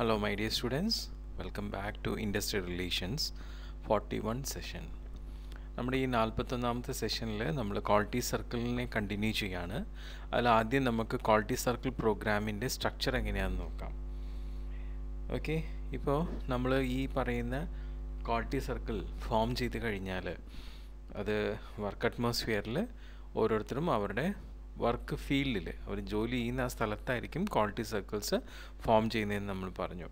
Hello my dear students, welcome back to Industrial Relations 41 session. നമ്മുടെ ഈ നാൽപ്പത്തൊന്നാമത്തെ സെഷനിൽ നമ്മൾ ക്വാളിറ്റി സർക്കിളിനെ കണ്ടിന്യൂ ചെയ്യാണ് അതിൽ ആദ്യം നമുക്ക് ക്വാളിറ്റി സർക്കിൾ പ്രോഗ്രാമിൻ്റെ സ്ട്രക്ചർ എങ്ങനെയാണെന്ന് നോക്കാം ഓക്കെ ഇപ്പോൾ നമ്മൾ ഈ പറയുന്ന ക്വാളിറ്റി സർക്കിൾ ഫോം ചെയ്ത് കഴിഞ്ഞാൽ അത് വർക്ക് അറ്റ്മോസ്ഫിയറിൽ ഓരോരുത്തരും അവരുടെ വർക്ക് ഫീൽഡിൽ അവർ ജോലി ചെയ്യുന്ന ആ സ്ഥലത്തായിരിക്കും ക്വാളിറ്റി സർക്കിൾസ് ഫോം ചെയ്യുന്നതെന്ന് നമ്മൾ പറഞ്ഞു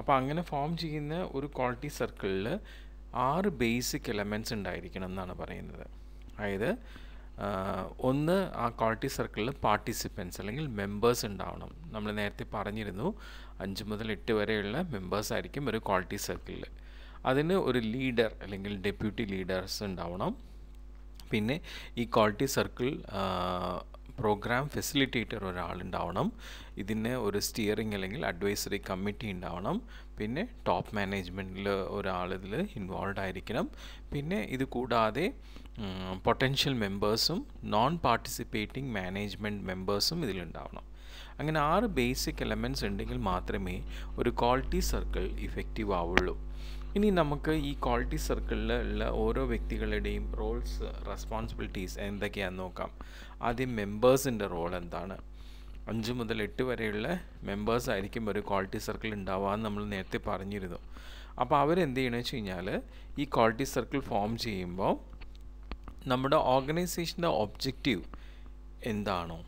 അപ്പോൾ അങ്ങനെ ഫോം ചെയ്യുന്ന ഒരു ക്വാളിറ്റി സർക്കിളിൽ ആറ് ബേസിക് എലമെൻറ്റ്സ് ഉണ്ടായിരിക്കണം എന്നാണ് പറയുന്നത് അതായത് ഒന്ന് ആ ക്വാളിറ്റി സർക്കിളിൽ പാർട്ടിസിപ്പൻസ് അല്ലെങ്കിൽ മെമ്പേഴ്സ് ഉണ്ടാവണം നമ്മൾ നേരത്തെ പറഞ്ഞിരുന്നു അഞ്ച് മുതൽ എട്ട് വരെയുള്ള മെമ്പേഴ്സ് ആയിരിക്കും ഒരു ക്വാളിറ്റി സർക്കിളിൽ അതിന് ഒരു ലീഡർ അല്ലെങ്കിൽ ഡെപ്യൂട്ടി ലീഡേഴ്സ് ഉണ്ടാവണം പിന്നെ ഈ ക്വാളിറ്റി സർക്കിൾ പ്രോഗ്രാം ഫെസിലിറ്റേറ്റർ ഒരാളുണ്ടാവണം ഇതിന് ഒരു സ്റ്റിയറിംഗ് അല്ലെങ്കിൽ അഡ്വൈസറി കമ്മിറ്റി ഉണ്ടാവണം പിന്നെ ടോപ്പ് മാനേജ്മെൻറ്റിൽ ഒരാൾ ഇതിൽ ഇൻവോൾവ് ആയിരിക്കണം പിന്നെ ഇത് കൂടാതെ പൊട്ടൻഷ്യൽ മെമ്പേഴ്സും നോൺ പാർട്ടിസിപ്പേറ്റിംഗ് മാനേജ്മെൻറ്റ് മെമ്പേഴ്സും ഇതിലുണ്ടാവണം അങ്ങനെ ആറ് ബേസിക് എലമെൻറ്റ്സ് ഉണ്ടെങ്കിൽ മാത്രമേ ഒരു ക്വാളിറ്റി സർക്കിൾ ഇഫക്റ്റീവ് ആവുള്ളൂ ഇനി നമുക്ക് ഈ ക്വാളിറ്റി സർക്കിളിൽ ഉള്ള ഓരോ വ്യക്തികളുടെയും റോൾസ് റെസ്പോൺസിബിലിറ്റീസ് എന്തൊക്കെയാണെന്ന് നോക്കാം ആദ്യം മെമ്പേഴ്സിൻ്റെ റോൾ എന്താണ് അഞ്ച് മുതൽ എട്ട് വരെയുള്ള മെമ്പേഴ്സ് ആയിരിക്കും ഒരു ക്വാളിറ്റി സർക്കിൾ എന്ന് നമ്മൾ നേരത്തെ പറഞ്ഞിരുന്നു അപ്പോൾ അവരെന്ത് ചെയ്യണമെന്ന് വെച്ച് കഴിഞ്ഞാൽ ഈ ക്വാളിറ്റി സർക്കിൾ ഫോം ചെയ്യുമ്പോൾ നമ്മുടെ ഓർഗനൈസേഷൻ്റെ ഒബ്ജക്റ്റീവ് എന്താണോ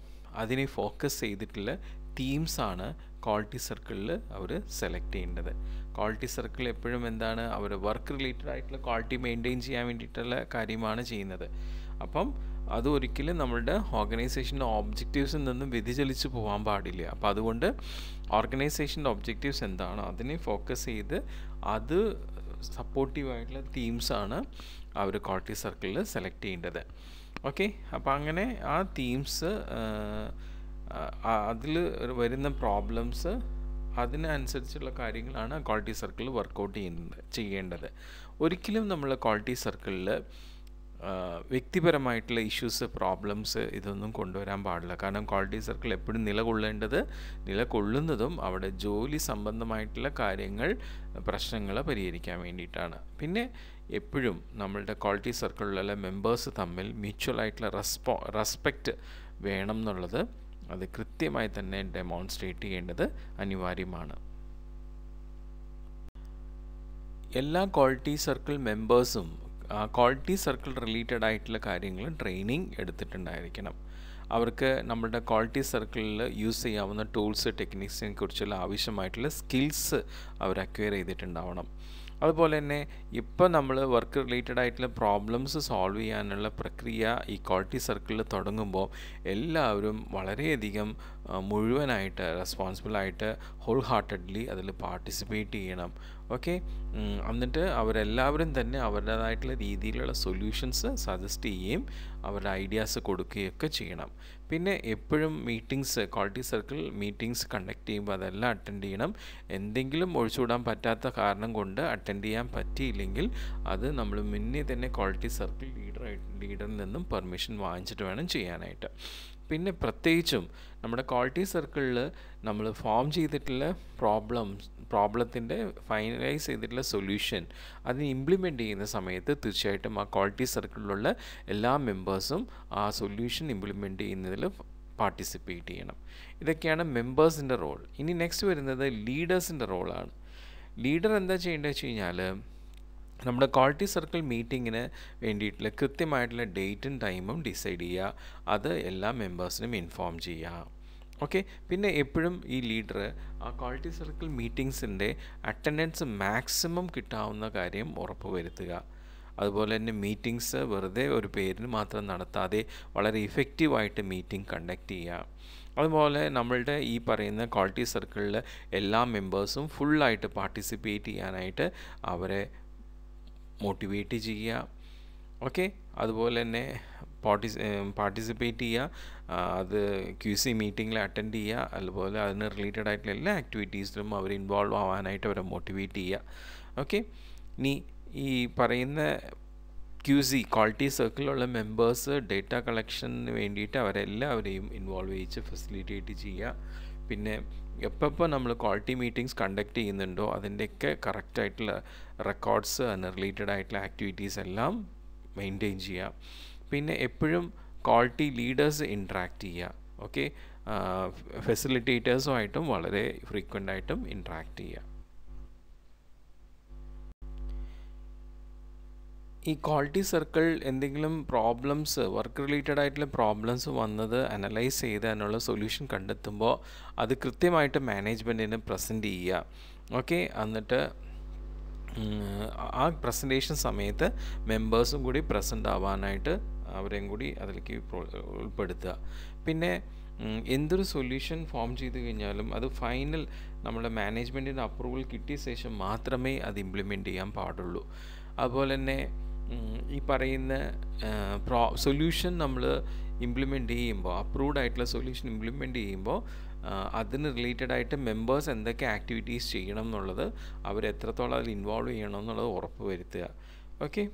അതിനെ ഫോക്കസ് ചെയ്തിട്ടുള്ള തീംസാണ് ക്വാളിറ്റി സർക്കിളിൽ അവർ സെലക്ട് ചെയ്യേണ്ടത് ക്വാളിറ്റി സർക്കിൾ എപ്പോഴും എന്താണ് അവർ വർക്ക് റിലേറ്റഡ് ആയിട്ടുള്ള ക്വാളിറ്റി മെയിൻറ്റെയിൻ ചെയ്യാൻ വേണ്ടിയിട്ടുള്ള കാര്യമാണ് ചെയ്യുന്നത് അപ്പം അത് ഒരിക്കലും നമ്മളുടെ ഓർഗനൈസേഷൻ്റെ ഒബ്ജക്റ്റീവ്സിൽ നിന്നും വ്യതിചലിച്ച് പോകാൻ പാടില്ല അപ്പോൾ അതുകൊണ്ട് ഓർഗനൈസേഷൻ്റെ ഒബ്ജക്റ്റീവ്സ് എന്താണോ അതിനെ ഫോക്കസ് ചെയ്ത് അത് സപ്പോർട്ടീവായിട്ടുള്ള തീംസാണ് അവർ ക്വാളിറ്റി സർക്കിളിൽ സെലക്ട് ചെയ്യേണ്ടത് ഓക്കെ അപ്പോൾ അങ്ങനെ ആ തീംസ് അതിൽ വരുന്ന പ്രോബ്ലംസ് അതിനനുസരിച്ചുള്ള കാര്യങ്ങളാണ് ക്വാളിറ്റി സർക്കിൾ വർക്കൗട്ട് ചെയ്യുന്നത് ചെയ്യേണ്ടത് ഒരിക്കലും നമ്മൾ ക്വാളിറ്റി സർക്കിളിൽ വ്യക്തിപരമായിട്ടുള്ള ഇഷ്യൂസ് പ്രോബ്ലംസ് ഇതൊന്നും കൊണ്ടുവരാൻ പാടില്ല കാരണം ക്വാളിറ്റി സർക്കിൾ എപ്പോഴും നിലകൊള്ളേണ്ടത് നിലകൊള്ളുന്നതും അവിടെ ജോലി സംബന്ധമായിട്ടുള്ള കാര്യങ്ങൾ പ്രശ്നങ്ങൾ പരിഹരിക്കാൻ വേണ്ടിയിട്ടാണ് പിന്നെ എപ്പോഴും നമ്മളുടെ ക്വാളിറ്റി സർക്കിളിലുള്ള മെമ്പേഴ്സ് തമ്മിൽ മ്യൂച്വൽ ആയിട്ടുള്ള റെസ്പോ റെസ്പെക്റ്റ് വേണം എന്നുള്ളത് അത് കൃത്യമായി തന്നെ ഡെമോൺസ്ട്രേറ്റ് ചെയ്യേണ്ടത് അനിവാര്യമാണ് എല്ലാ ക്വാളിറ്റി സർക്കിൾ മെമ്പേഴ്സും ക്വാളിറ്റി സർക്കിൾ റിലേറ്റഡ് ആയിട്ടുള്ള കാര്യങ്ങൾ ട്രെയിനിങ് എടുത്തിട്ടുണ്ടായിരിക്കണം അവർക്ക് നമ്മുടെ ക്വാളിറ്റി സർക്കിളിൽ യൂസ് ചെയ്യാവുന്ന ടൂൾസ് ടെക്നിക്സിനെ കുറിച്ചുള്ള ആവശ്യമായിട്ടുള്ള സ്കിൽസ് അവർ അക്വയർ ചെയ്തിട്ടുണ്ടാവണം അതുപോലെ തന്നെ ഇപ്പോൾ നമ്മൾ വർക്ക് റിലേറ്റഡ് ആയിട്ടുള്ള പ്രോബ്ലംസ് സോൾവ് ചെയ്യാനുള്ള പ്രക്രിയ ഈ ക്വാളിറ്റി സർക്കിളിൽ തുടങ്ങുമ്പോൾ എല്ലാവരും വളരെയധികം മുഴുവനായിട്ട് റെസ്പോൺസിബിളായിട്ട് ഹോൾ ഹാർട്ടഡ്ലി അതിൽ പാർട്ടിസിപ്പേറ്റ് ചെയ്യണം ഓക്കെ എന്നിട്ട് അവരെല്ലാവരും തന്നെ അവരുടേതായിട്ടുള്ള രീതിയിലുള്ള സൊല്യൂഷൻസ് സജസ്റ്റ് ചെയ്യുകയും അവരുടെ ഐഡിയാസ് കൊടുക്കുകയൊക്കെ ചെയ്യണം പിന്നെ എപ്പോഴും meetings quality circle meetings conduct ചെയ്യുമ്പോൾ അതെല്ലാം അറ്റൻഡ് ചെയ്യണം എന്തെങ്കിലും ഒഴിച്ചുവിടാൻ പറ്റാത്ത കാരണം കൊണ്ട് അറ്റൻഡ് ചെയ്യാൻ പറ്റിയില്ലെങ്കിൽ അത് നമ്മൾ മുന്നേ തന്നെ ക്വാളിറ്റി സർക്കിൾ ലീഡറായിട്ട് ലീഡറിൽ നിന്നും പെർമിഷൻ വാങ്ങിച്ചിട്ട് വേണം ചെയ്യാനായിട്ട് പിന്നെ പ്രത്യേകിച്ചും നമ്മുടെ ക്വാളിറ്റി സർക്കിളിൽ നമ്മൾ ഫോം ചെയ്തിട്ടുള്ള പ്രോബ്ലംസ് പ്രോബ്ലത്തിൻ്റെ ഫൈനലൈസ് ചെയ്തിട്ടുള്ള സൊല്യൂഷൻ അതിന് ഇംപ്ലിമെൻ്റ് ചെയ്യുന്ന സമയത്ത് തീർച്ചയായിട്ടും ആ ക്വാളിറ്റി സർക്കിളിലുള്ള എല്ലാ മെമ്പേഴ്സും ആ സൊല്യൂഷൻ ഇംപ്ലിമെൻ്റ് ചെയ്യുന്നതിൽ പാർട്ടിസിപ്പേറ്റ് ചെയ്യണം ഇതൊക്കെയാണ് മെമ്പേഴ്സിൻ്റെ റോൾ ഇനി നെക്സ്റ്റ് വരുന്നത് ലീഡേഴ്സിൻ്റെ റോളാണ് ലീഡർ എന്താ ചെയ്യേണ്ടത് വെച്ച് കഴിഞ്ഞാൽ നമ്മുടെ ക്വാളിറ്റി സർക്കിൾ മീറ്റിങ്ങിന് വേണ്ടിയിട്ടുള്ള കൃത്യമായിട്ടുള്ള ഡേറ്റും ടൈമും ഡിസൈഡ് ചെയ്യുക അത് എല്ലാ മെമ്പേഴ്സിനും ഇൻഫോം ചെയ്യുക ഓക്കെ പിന്നെ എപ്പോഴും ഈ ലീഡർ ആ ക്വാളിറ്റി സർക്കിൾ മീറ്റിങ്സിൻ്റെ അറ്റൻഡൻസ് മാക്സിമം കിട്ടാവുന്ന കാര്യം ഉറപ്പ് വരുത്തുക അതുപോലെ തന്നെ മീറ്റിങ്സ് വെറുതെ ഒരു പേരിന് മാത്രം നടത്താതെ വളരെ ഇഫക്റ്റീവായിട്ട് മീറ്റിംഗ് കണ്ടക്ട് ചെയ്യുക അതുപോലെ നമ്മളുടെ ഈ പറയുന്ന ക്വാളിറ്റി സർക്കിളിൽ എല്ലാ മെമ്പേഴ്സും ഫുള്ളായിട്ട് പാർട്ടിസിപ്പേറ്റ് ചെയ്യാനായിട്ട് അവരെ മോട്ടിവേറ്റ് ചെയ്യുക ഓക്കെ അതുപോലെ തന്നെ പാർട്ടിസ് പാർട്ടിസിപ്പേറ്റ് ചെയ്യുക അത് ക്യു സി മീറ്റിങ്ങിൽ അറ്റൻഡ് ചെയ്യുക അതുപോലെ അതിന് റിലേറ്റഡ് ആയിട്ടുള്ള എല്ലാ ആക്ടിവിറ്റീസിലും അവർ ഇൻവോൾവ് ആവാനായിട്ട് അവരെ മോട്ടിവേറ്റ് ചെയ്യുക ഓക്കെ ഇനി ഈ പറയുന്ന ക്യു സി ക്വാളിറ്റി സർക്കിളിലുള്ള മെമ്പേഴ്സ് ഡേറ്റ കളക്ഷന് വേണ്ടിയിട്ട് അവരെല്ലാവരെയും ഇൻവോൾവ് ചെയ്യിച്ച് ഫെസിലിറ്റേറ്റ് ചെയ്യുക പിന്നെ എപ്പോൾ നമ്മൾ ക്വാളിറ്റി മീറ്റിംഗ്സ് കണ്ടക്ട് ചെയ്യുന്നുണ്ടോ അതിൻ്റെയൊക്കെ കറക്റ്റായിട്ടുള്ള റെക്കോർഡ്സ് അതിന് റിലേറ്റഡ് ആയിട്ടുള്ള ആക്ടിവിറ്റീസ് എല്ലാം മെയിൻറ്റെയിൻ ചെയ്യുക പിന്നെ എപ്പോഴും ക്വാളിറ്റി ലീഡേഴ്സ് ഇൻട്രാക്റ്റ് ചെയ്യുക ഓക്കെ ഫെസിലിറ്റേറ്റേഴ്സുമായിട്ടും വളരെ ഫ്രീക്വൻ്റ് ആയിട്ടും ഇൻട്രാക്റ്റ് ചെയ്യുക ഈ ക്വാളിറ്റി സർക്കിൾ എന്തെങ്കിലും പ്രോബ്ലംസ് വർക്ക് റിലേറ്റഡ് ആയിട്ടുള്ള പ്രോബ്ലംസ് വന്നത് അനലൈസ് ചെയ്ത് അതിനുള്ള സൊല്യൂഷൻ കണ്ടെത്തുമ്പോൾ അത് കൃത്യമായിട്ട് മാനേജ്മെൻറ്റിന് പ്രസൻറ്റ് ചെയ്യുക ഓക്കെ എന്നിട്ട് ആ പ്രസൻറ്റേഷൻ സമയത്ത് മെമ്പേഴ്സും കൂടി പ്രസൻ്റ് ആവാനായിട്ട് അവരെയും കൂടി അതിലേക്ക് ഉൾപ്പെടുത്തുക പിന്നെ എന്തൊരു സൊല്യൂഷൻ ഫോം ചെയ്ത് കഴിഞ്ഞാലും അത് ഫൈനൽ നമ്മുടെ മാനേജ്മെൻറ്റിൻ്റെ അപ്രൂവൽ കിട്ടിയ ശേഷം മാത്രമേ അത് ഇംപ്ലിമെൻറ്റ് ചെയ്യാൻ പാടുള്ളൂ അതുപോലെ തന്നെ ഈ പറയുന്ന പ്രോ സൊല്യൂഷൻ നമ്മൾ ഇംപ്ലിമെൻ്റ് ചെയ്യുമ്പോൾ അപ്രൂവ്ഡ് ആയിട്ടുള്ള സൊല്യൂഷൻ ഇംപ്ലിമെൻ്റ് ചെയ്യുമ്പോൾ അതിന് റിലേറ്റഡ് ആയിട്ട് മെമ്പേഴ്സ് എന്തൊക്കെ ആക്ടിവിറ്റീസ് ചെയ്യണം എന്നുള്ളത് അവരെത്രത്തോളം അതിൽ ഇൻവോൾവ് ചെയ്യണം എന്നുള്ളത് ഉറപ്പ് വരുത്തുക ഓക്കെ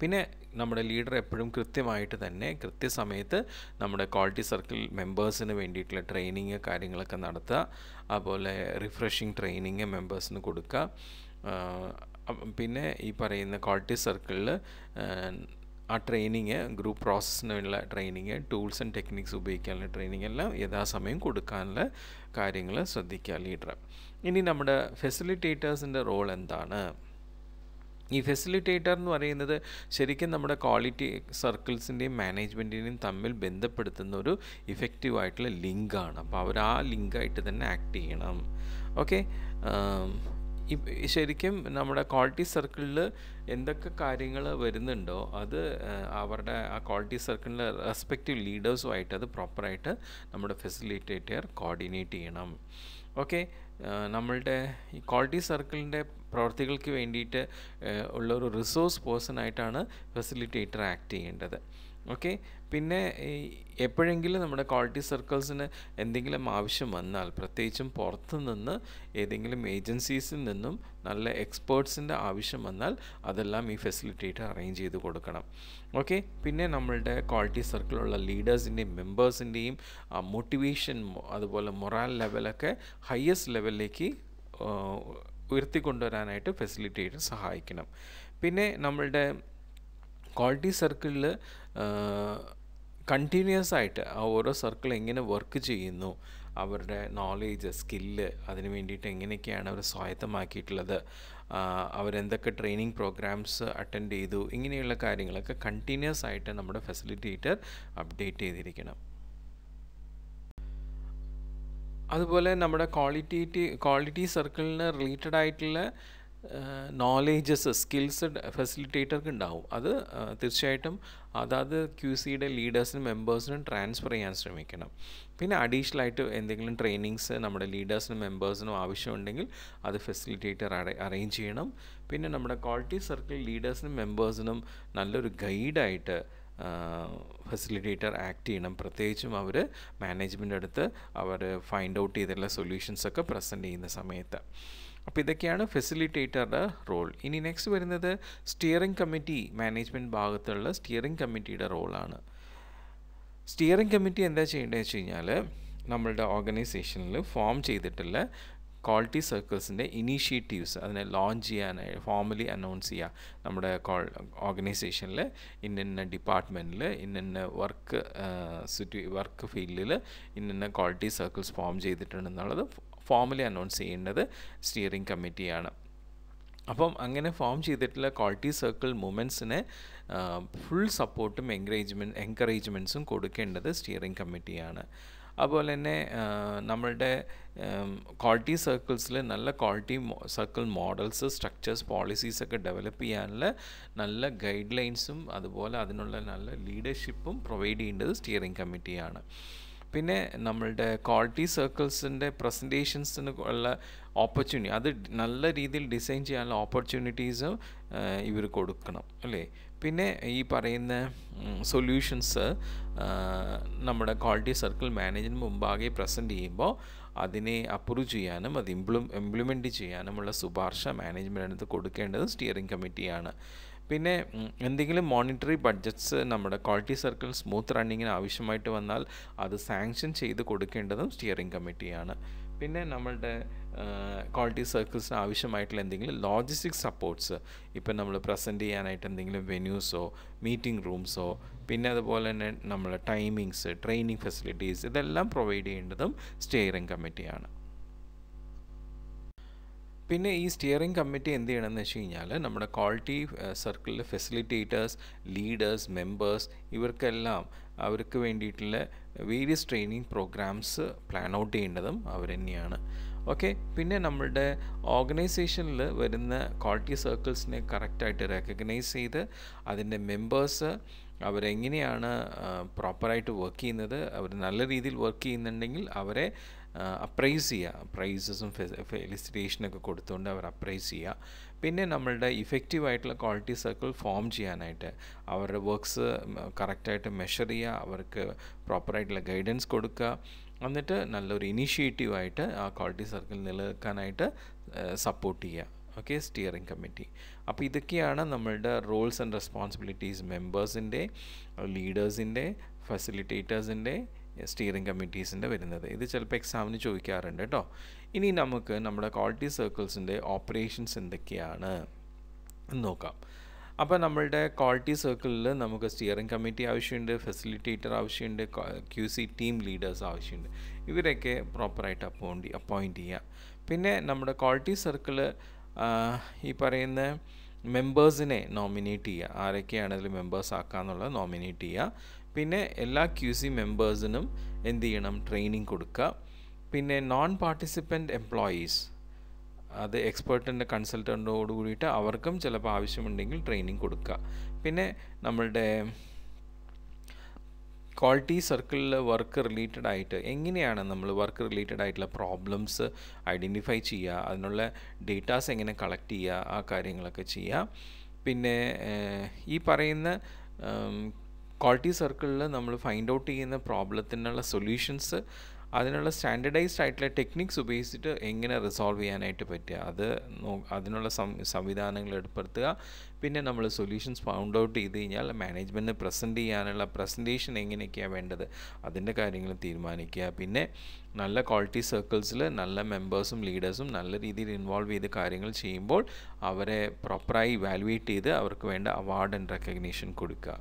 പിന്നെ നമ്മുടെ ലീഡർ എപ്പോഴും കൃത്യമായിട്ട് തന്നെ കൃത്യസമയത്ത് നമ്മുടെ ക്വാളിറ്റി സർക്കിൾ മെമ്പേഴ്സിന് വേണ്ടിയിട്ടുള്ള ട്രെയിനിങ് കാര്യങ്ങളൊക്കെ നടത്തുക അതുപോലെ റിഫ്രഷിങ് ട്രെയിനിങ് മെമ്പേഴ്സിന് കൊടുക്കുക പിന്നെ ഈ പറയുന്ന ക്വാളിറ്റി സർക്കിളിൽ ആ ട്രെയിനിങ് ഗ്രൂപ്പ് പ്രോസസ്സിനുള്ള ട്രെയിനിങ് ടൂൾസ് ആൻഡ് ടെക്നിക്സ് ഉപയോഗിക്കാനുള്ള ട്രെയിനിങ് എല്ലാം യഥാസമയം കൊടുക്കാനുള്ള കാര്യങ്ങൾ ശ്രദ്ധിക്കുക ലീഡർ ഇനി നമ്മുടെ ഫെസിലിറ്റേറ്റേഴ്സിൻ്റെ റോൾ എന്താണ് ഈ ഫെസിലിറ്റേറ്റർ എന്ന് പറയുന്നത് ശരിക്കും നമ്മുടെ ക്വാളിറ്റി സർക്കിൾസിൻ്റെയും മാനേജ്മെൻറ്റിനെയും തമ്മിൽ ബന്ധപ്പെടുത്തുന്ന ഒരു ഇഫക്റ്റീവായിട്ടുള്ള ലിങ്കാണ് അപ്പോൾ അവർ ആ ലിങ്കായിട്ട് തന്നെ ആക്ട് ചെയ്യണം ഓക്കെ ശരിക്കും നമ്മുടെ ക്വാളിറ്റി സർക്കിളിൽ എന്തൊക്കെ കാര്യങ്ങൾ വരുന്നുണ്ടോ അത് അവരുടെ ആ ക്വാളിറ്റി സർക്കിളിലെ റെസ്പെക്റ്റീവ് ലീഡേഴ്സുമായിട്ട് അത് പ്രോപ്പറായിട്ട് നമ്മുടെ ഫെസിലിറ്റേറ്റർ കോർഡിനേറ്റ് ചെയ്യണം ഓക്കെ നമ്മളുടെ ഈ ക്വാളിറ്റി സർക്കിളിൻ്റെ പ്രവർത്തികൾക്ക് വേണ്ടിയിട്ട് ഉള്ളൊരു റിസോഴ്സ് പേഴ്സണായിട്ടാണ് ഫെസിലിറ്റേറ്റർ ആക്ട് ചെയ്യേണ്ടത് ഓക്കെ പിന്നെ എപ്പോഴെങ്കിലും നമ്മുടെ ക്വാളിറ്റി സർക്കിൾസിന് എന്തെങ്കിലും ആവശ്യം വന്നാൽ പ്രത്യേകിച്ചും പുറത്തുനിന്ന് ഏതെങ്കിലും ഏജൻസീസിൽ നിന്നും നല്ല എക്സ്പേർട്സിൻ്റെ ആവശ്യം വന്നാൽ അതെല്ലാം ഈ ഫെസിലിറ്റേറ്റർ അറേഞ്ച് ചെയ്ത് കൊടുക്കണം ഓക്കെ പിന്നെ നമ്മളുടെ ക്വാളിറ്റി സർക്കിളുള്ള ലീഡേഴ്സിൻ്റെയും മെമ്പേഴ്സിൻ്റെയും മോട്ടിവേഷൻ അതുപോലെ മൊറാൽ ലെവലൊക്കെ ഹയസ്റ്റ് ലെവലിലേക്ക് ഉയർത്തിക്കൊണ്ടുവരാനായിട്ട് ഫെസിലിറ്റേറ്റർ സഹായിക്കണം പിന്നെ നമ്മളുടെ ക്വാളിറ്റി സർക്കിളിൽ കണ്ടിന്യൂസ് ആയിട്ട് ആ ഓരോ സർക്കിൾ എങ്ങനെ വർക്ക് ചെയ്യുന്നു അവരുടെ നോളേജ് സ്കില്ല് അതിന് വേണ്ടിയിട്ട് എങ്ങനെയൊക്കെയാണ് അവർ സ്വായത്തമാക്കിയിട്ടുള്ളത് അവരെന്തൊക്കെ ട്രെയിനിങ് പ്രോഗ്രാംസ് അറ്റൻഡ് ചെയ്തു ഇങ്ങനെയുള്ള കാര്യങ്ങളൊക്കെ കണ്ടിന്യൂസ് ആയിട്ട് നമ്മുടെ ഫെസിലിറ്റേറ്റർ അപ്ഡേറ്റ് ചെയ്തിരിക്കണം അതുപോലെ നമ്മുടെ ക്വാളിറ്റി ക്വാളിറ്റി സർക്കിളിന് റിലേറ്റഡ് ആയിട്ടുള്ള നോളേജസ് സ്കിൽസ് ഫെസിലിറ്റേറ്റർക്ക് ഉണ്ടാവും അത് തീർച്ചയായിട്ടും അതാത് ക്യു സിയുടെ ലീഡേഴ്സിനും മെമ്പേഴ്സിനും ട്രാൻസ്ഫർ ചെയ്യാൻ ശ്രമിക്കണം പിന്നെ അഡീഷണൽ ആയിട്ട് എന്തെങ്കിലും ട്രെയിനിങ്സ് നമ്മുടെ ലീഡേഴ്സിനും മെമ്പേഴ്സിനും ആവശ്യമുണ്ടെങ്കിൽ അത് ഫെസിലിറ്റേറ്റർ അറേഞ്ച് ചെയ്യണം പിന്നെ നമ്മുടെ ക്വാളിറ്റി സർക്കിൾ ലീഡേഴ്സിനും മെമ്പേഴ്സിനും നല്ലൊരു ഗൈഡായിട്ട് ഫെസിലിറ്റേറ്റർ ആക്ട് ചെയ്യണം പ്രത്യേകിച്ചും അവർ മാനേജ്മെൻ്റ് അടുത്ത് അവർ ഫൈൻഡ് ഔട്ട് ചെയ്തിട്ടുള്ള സൊല്യൂഷൻസൊക്കെ പ്രസൻറ്റ് ചെയ്യുന്ന സമയത്ത് അപ്പോൾ ഇതൊക്കെയാണ് ഫെസിലിറ്റേറ്ററുടെ റോൾ ഇനി നെക്സ്റ്റ് വരുന്നത് സ്റ്റിയറിംഗ് കമ്മിറ്റി മാനേജ്മെൻറ്റ് ഭാഗത്തുള്ള സ്റ്റിയറിംഗ് കമ്മിറ്റിയുടെ റോളാണ് സ്റ്റിയറിംഗ് കമ്മിറ്റി എന്താ ചെയ്യേണ്ടതെന്ന് വെച്ച് കഴിഞ്ഞാൽ നമ്മളുടെ ഓർഗനൈസേഷനിൽ ഫോം ചെയ്തിട്ടുള്ള ക്വാളിറ്റി സർക്കിൾസിൻ്റെ ഇനീഷ്യേറ്റീവ്സ് അതിനെ ലോഞ്ച് ചെയ്യാനായി ഫോർമലി അനൗൺസ് ചെയ്യുക നമ്മുടെ ഓർഗനൈസേഷനിൽ ഇന്നിന്ന ഡിപ്പാർട്ട്മെൻറ്റിൽ ഇന്നിന്ന വർക്ക് സിറ്റു വർക്ക് ഫീൽഡിൽ ഇന്നിന്ന ക്വാളിറ്റി സർക്കിൾസ് ഫോം ചെയ്തിട്ടുണ്ടെന്നുള്ളത് ഫോമിലി അനൗൺസ് ചെയ്യേണ്ടത് സ്റ്റിയറിംഗ് കമ്മിറ്റിയാണ് അപ്പം അങ്ങനെ ഫോം ചെയ്തിട്ടുള്ള ക്വാളിറ്റി സർക്കിൾ മൂമെൻറ്റ്സിന് ഫുൾ സപ്പോർട്ടും എൻകറേജ്മെൻ എൻകറേജ്മെൻസും കൊടുക്കേണ്ടത് സ്റ്റിയറിംഗ് കമ്മിറ്റിയാണ് അതുപോലെ തന്നെ നമ്മളുടെ ക്വാളിറ്റി സർക്കിൾസിൽ നല്ല quality circle models structures policies ഒക്കെ ഡെവലപ്പ് ചെയ്യാനുള്ള നല്ല ഗൈഡ് ലൈൻസും അതുപോലെ അതിനുള്ള നല്ല ലീഡർഷിപ്പും പ്രൊവൈഡ് ചെയ്യേണ്ടത് സ്റ്റിയറിംഗ് കമ്മിറ്റിയാണ് പിന്നെ നമ്മളുടെ ക്വാളിറ്റി സർക്കിൾസിൻ്റെ പ്രസൻറ്റേഷൻസിന് ഉള്ള ഓപ്പർച്യൂണിറ്റി അത് നല്ല രീതിയിൽ ഡിസൈൻ ചെയ്യാനുള്ള ഓപ്പർച്യൂണിറ്റീസ് ഇവർ കൊടുക്കണം അല്ലേ പിന്നെ ഈ പറയുന്ന സൊല്യൂഷൻസ് നമ്മുടെ ക്വാളിറ്റി സർക്കിൾ മാനേജിന് മുമ്പാകെ പ്രസൻറ്റ് ചെയ്യുമ്പോൾ അതിനെ അപ്രൂവ് ചെയ്യാനും അത് ഇംപ്ലി ഇംപ്ലിമെൻറ്റ് ചെയ്യാനുമുള്ള ശുപാർശ മാനേജ്മെൻറ്റിനകത്ത് കൊടുക്കേണ്ടത് സ്റ്റിയറിംഗ് കമ്മിറ്റിയാണ് പിന്നെ എന്തെങ്കിലും മോണിറ്ററി ബഡ്ജറ്റ്സ് നമ്മുടെ ക്വാളിറ്റി സർക്കിൾ സ്മൂത്ത് റണ്ണിങ്ങിന് ആവശ്യമായിട്ട് വന്നാൽ അത് സാങ്ഷൻ ചെയ്ത് കൊടുക്കേണ്ടതും സ്റ്റിയറിംഗ് കമ്മിറ്റിയാണ് പിന്നെ നമ്മളുടെ ക്വാളിറ്റി സർക്കിൾസിന് ആവശ്യമായിട്ടുള്ള എന്തെങ്കിലും ലോജിസ്റ്റിക് സപ്പോർട്ട്സ് ഇപ്പം നമ്മൾ പ്രസൻറ്റ് ചെയ്യാനായിട്ട് എന്തെങ്കിലും വെന്യൂസോ മീറ്റിംഗ് റൂംസോ പിന്നെ അതുപോലെ തന്നെ നമ്മളെ ടൈമിങ്സ് ട്രെയിനിങ് ഫെസിലിറ്റീസ് ഇതെല്ലാം പ്രൊവൈഡ് ചെയ്യേണ്ടതും സ്റ്റിയറിംഗ് കമ്മിറ്റിയാണ് പിന്നെ ഈ സ്റ്റിയറിംഗ് കമ്മിറ്റി എന്ത് ചെയ്യണമെന്ന് വെച്ച് കഴിഞ്ഞാൽ നമ്മുടെ ക്വാളിറ്റി സർക്കിളിലെ ഫെസിലിറ്റേറ്റേഴ്സ് ലീഡേഴ്സ് മെമ്പേഴ്സ് ഇവർക്കെല്ലാം അവർക്ക് വേണ്ടിയിട്ടുള്ള various training programmes plan out ചെയ്യേണ്ടതും അവർ തന്നെയാണ് ഓക്കെ പിന്നെ നമ്മളുടെ ഓർഗനൈസേഷനിൽ വരുന്ന ക്വാളിറ്റി സർക്കിൾസിനെ കറക്റ്റായിട്ട് റെക്കഗ്നൈസ് ചെയ്ത് അതിൻ്റെ മെമ്പേഴ്സ് അവരെങ്ങനെയാണ് പ്രോപ്പറായിട്ട് വർക്ക് ചെയ്യുന്നത് അവർ നല്ല രീതിയിൽ വർക്ക് ചെയ്യുന്നുണ്ടെങ്കിൽ അവരെ അപ്രൈസ് ചെയ്യുക പ്രൈസസും ഫെലിസിറ്റേഷനൊക്കെ കൊടുത്തുകൊണ്ട് അവർ അപ്രൈസ് ചെയ്യുക പിന്നെ നമ്മളുടെ ഇഫക്റ്റീവ് ആയിട്ടുള്ള ക്വാളിറ്റി സർക്കിൾ ഫോം ചെയ്യാനായിട്ട് അവരുടെ വർക്ക്സ് കറക്റ്റായിട്ട് മെഷർ ചെയ്യുക അവർക്ക് പ്രോപ്പറായിട്ടുള്ള ഗൈഡൻസ് കൊടുക്കുക എന്നിട്ട് നല്ലൊരു ഇനീഷ്യേറ്റീവായിട്ട് ആ ക്വാളിറ്റി സർക്കിൾ നിലനിൽക്കാനായിട്ട് സപ്പോർട്ട് ചെയ്യുക ഓക്കെ സ്റ്റിയറിംഗ് കമ്മിറ്റി അപ്പോൾ ഇതൊക്കെയാണ് നമ്മളുടെ റോൾസ് ആൻഡ് റെസ്പോൺസിബിലിറ്റീസ് മെമ്പേഴ്സിൻ്റെ ലീഡേഴ്സിൻ്റെ ഫെസിലിറ്റേറ്റേഴ്സിൻ്റെ സ്റ്റിയറിംഗ് കമ്മിറ്റീസിൻ്റെ വരുന്നത് ഇത് ചിലപ്പോൾ എക്സാമിന് ചോദിക്കാറുണ്ട് കേട്ടോ ഇനി നമുക്ക് നമ്മുടെ ക്വാളിറ്റി സർക്കിൾസിൻ്റെ ഓപ്പറേഷൻസ് എന്തൊക്കെയാണ് എന്ന് നോക്കാം അപ്പോൾ നമ്മളുടെ ക്വാളിറ്റി സർക്കിളിൽ നമുക്ക് സ്റ്റിയറിംഗ് കമ്മിറ്റി ആവശ്യമുണ്ട് ഫെസിലിറ്റേറ്റർ ആവശ്യമുണ്ട് ക്യു സി ടീം ലീഡേഴ്സ് ആവശ്യമുണ്ട് ഇവരെയൊക്കെ പ്രോപ്പറായിട്ട് അപ്പോയിൻ്റ് അപ്പോയിൻ്റ് ചെയ്യുക പിന്നെ നമ്മുടെ ക്വാളിറ്റി സർക്കിള് ഈ പറയുന്ന മെമ്പേഴ്സിനെ നോമിനേറ്റ് ചെയ്യുക ആരൊക്കെയാണ് അതിൽ മെമ്പേഴ്സ് ആക്കാന്നുള്ളത് നോമിനേറ്റ് ചെയ്യുക പിന്നെ എല്ലാ ക്യു സി മെമ്പേഴ്സിനും എന്ത് ചെയ്യണം ട്രെയിനിങ് കൊടുക്കുക പിന്നെ നോൺ പാർട്ടിസിപ്പൻ്റ് എംപ്ലോയീസ് അത് എക്സ്പേർട്ടിൻ്റെ കൺസൾട്ടൻറ്റോട് കൂടിയിട്ട് അവർക്കും ചിലപ്പോൾ ആവശ്യമുണ്ടെങ്കിൽ ട്രെയിനിങ് കൊടുക്കുക പിന്നെ നമ്മളുടെ ക്വാളിറ്റി സർക്കിളിൽ വർക്ക് റിലേറ്റഡ് ആയിട്ട് എങ്ങനെയാണ് നമ്മൾ വർക്ക് റിലേറ്റഡ് ആയിട്ടുള്ള പ്രോബ്ലംസ് ഐഡൻറ്റിഫൈ ചെയ്യുക അതിനുള്ള ഡേറ്റാസ് എങ്ങനെ കളക്ട് ചെയ്യുക ആ കാര്യങ്ങളൊക്കെ ചെയ്യുക പിന്നെ ഈ പറയുന്ന ക്വാളിറ്റി സർക്കിളിൽ നമ്മൾ ഫൈൻഡ് ഔട്ട് ചെയ്യുന്ന പ്രോബ്ലത്തിനുള്ള സൊല്യൂഷൻസ് അതിനുള്ള സ്റ്റാൻഡർഡൈസ്ഡ് ആയിട്ടുള്ള ടെക്നിക്സ് ഉപയോഗിച്ചിട്ട് എങ്ങനെ റിസോൾവ് ചെയ്യാനായിട്ട് പറ്റുക അത് അതിനുള്ള സംവിധാനങ്ങൾ ഏർപ്പെടുത്തുക പിന്നെ നമ്മൾ സൊല്യൂഷൻസ് ഫൗണ്ട് ഔട്ട് ചെയ്ത് കഴിഞ്ഞാൽ മാനേജ്മെൻറ്റ് പ്രസൻറ്റ് ചെയ്യാനുള്ള പ്രസൻറ്റേഷൻ എങ്ങനെയൊക്കെയാണ് വേണ്ടത് അതിൻ്റെ കാര്യങ്ങൾ തീരുമാനിക്കുക പിന്നെ നല്ല ക്വാളിറ്റി സർക്കിൾസിൽ നല്ല മെമ്പേഴ്സും ലീഡേഴ്സും നല്ല രീതിയിൽ ഇൻവോൾവ് ചെയ്ത് കാര്യങ്ങൾ ചെയ്യുമ്പോൾ അവരെ പ്രോപ്പറായി ഇവാലുവേറ്റ് ചെയ്ത് അവർക്ക് വേണ്ട അവാർഡ് ആൻഡ് റെക്കഗ്നീഷൻ കൊടുക്കുക